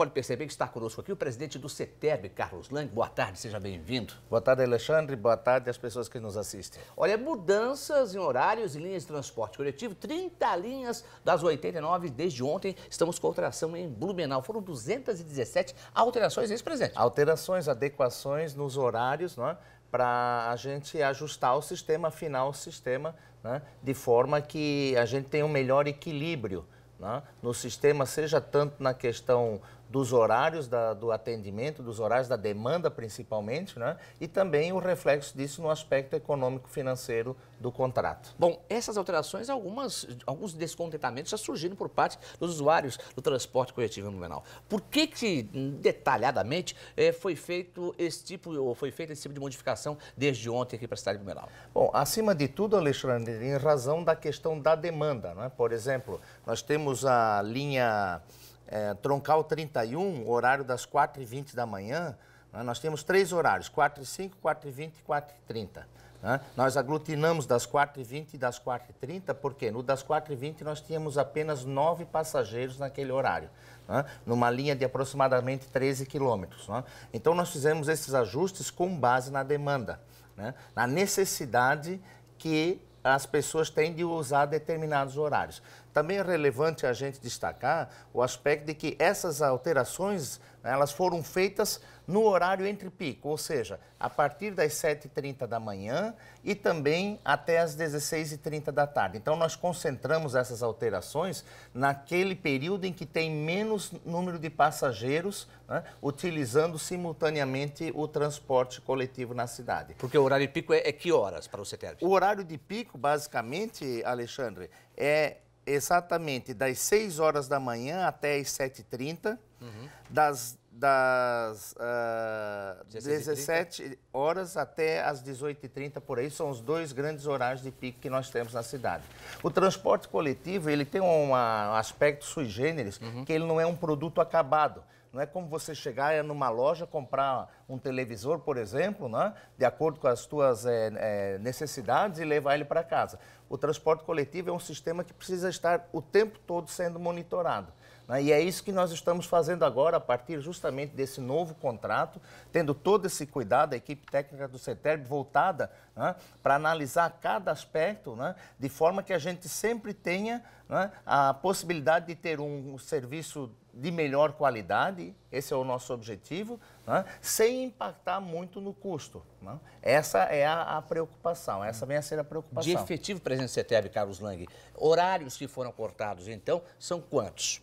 pode perceber que está conosco aqui o presidente do CETEB, Carlos Lang. Boa tarde, seja bem-vindo. Boa tarde, Alexandre. Boa tarde às pessoas que nos assistem. Olha, mudanças em horários e linhas de transporte coletivo. 30 linhas das 89 desde ontem. Estamos com alteração em Blumenau. Foram 217 alterações, é isso, presidente? Alterações, adequações nos horários, não é? para a gente ajustar o sistema, afinar o sistema, né? de forma que a gente tenha um melhor equilíbrio né? no sistema, seja tanto na questão dos horários da, do atendimento, dos horários da demanda principalmente, né? e também o reflexo disso no aspecto econômico-financeiro do contrato. Bom, essas alterações, algumas, alguns descontentamentos já surgiram por parte dos usuários do transporte coletivo em Blumenau. Por que que, detalhadamente, eh, foi feito esse tipo, ou foi feito esse tipo de modificação desde ontem aqui para a cidade de Blumenau? Bom, acima de tudo, Alexandre, em razão da questão da demanda. Né? Por exemplo, nós temos a linha é, Troncal 31, horário das 4h20 da manhã, né, nós temos três horários, 4h05, 4h20 e 4h30. Né? Nós aglutinamos das 4h20 e das 4h30, porque no das 4h20 nós tínhamos apenas nove passageiros naquele horário, né? numa linha de aproximadamente 13 quilômetros. Né? Então nós fizemos esses ajustes com base na demanda, né, na necessidade que as pessoas têm de usar determinados horários. Também é relevante a gente destacar o aspecto de que essas alterações elas foram feitas no horário entre pico, ou seja, a partir das 7h30 da manhã e também até as 16h30 da tarde. Então, nós concentramos essas alterações naquele período em que tem menos número de passageiros, né, utilizando simultaneamente o transporte coletivo na cidade. Porque o horário de pico é, é que horas para o CETERB? O horário de pico, basicamente, Alexandre, é exatamente das 6 horas da manhã até as 7h30, uhum. das, das uh, ah, 17 horas até as 18h30, por aí, são os dois grandes horários de pico que nós temos na cidade. O transporte coletivo, ele tem um ah, aspecto sui generis, uhum. que ele não é um produto acabado. Não é como você chegar é numa loja comprar um televisor, por exemplo, né? de acordo com as tuas é, é, necessidades e levar ele para casa o transporte coletivo é um sistema que precisa estar o tempo todo sendo monitorado. Né? E é isso que nós estamos fazendo agora, a partir justamente desse novo contrato, tendo todo esse cuidado, a equipe técnica do CETERB voltada né, para analisar cada aspecto, né, de forma que a gente sempre tenha né, a possibilidade de ter um serviço de melhor qualidade esse é o nosso objetivo, né? sem impactar muito no custo. Né? Essa é a, a, preocupação, essa vem a ser a preocupação. De efetivo presença CETEB, Carlos Lang, horários que foram cortados, então, são quantos?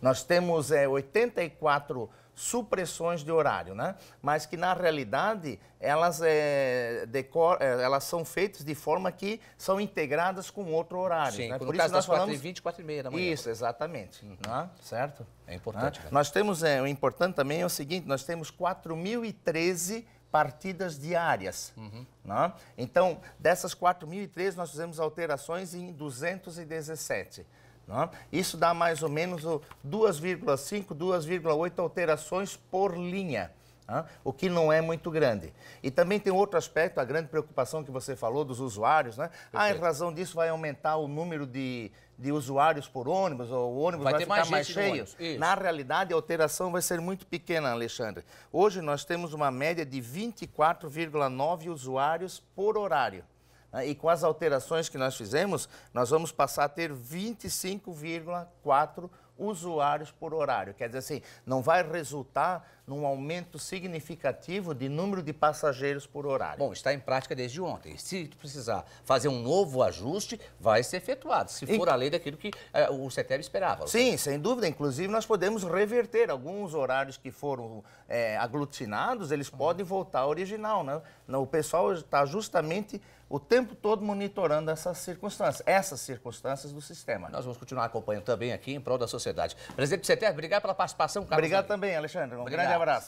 Nós temos é, 84 supressões de horário, né? mas que na realidade elas, é, decor, eh, elas são feitas de forma que são integradas com outro horário. Sim, né? Por no isso caso nós das falamos... 4h20, 4h30 da manhã. Isso, exatamente. Uhum. Né? Certo? É importante. Né? né? Nós temos, é, o importante também é o seguinte, nós temos 4.013 partidas diárias. Uhum. Né? Então, dessas 4.013, nós fizemos alterações em 217. É? Isso dá mais ou menos 2,5, 2,8 alterações por linha. Né? O que não é muito grande. E também tem outro aspecto, a grande preocupação que você falou dos usuários. Né? Ah, em razão disso, vai aumentar o número de, de usuários por ônibus, ou o ônibus vai, vai ficar mais, cheio. Na realidade, a alteração vai ser muito pequena, Alexandre. Hoje nós temos uma média de 24,9 usuários por horário. Né? e com as alterações que nós fizemos, nós vamos passar a ter 25,4 usuários por horário. Quer dizer assim, não vai resultar num aumento significativo de número de passageiros por horário. Bom, está em prática desde ontem. Se precisar fazer um novo ajuste, vai ser efetuado, se for além daquilo que uh, o CETEB esperava. Sim, sem dúvida. Inclusive, nós podemos reverter alguns horários que foram é, aglutinados, eles hum. podem voltar ao original. Né? O pessoal está justamente o tempo todo monitorando essas circunstâncias, essas circunstâncias do sistema. Né? Nós vamos continuar acompanhando também aqui em prol da sociedade. Presidente Ceter, obrigado pela participação. Carlos obrigado também, Alexandre. Um obrigado. grande abraço. abrazo.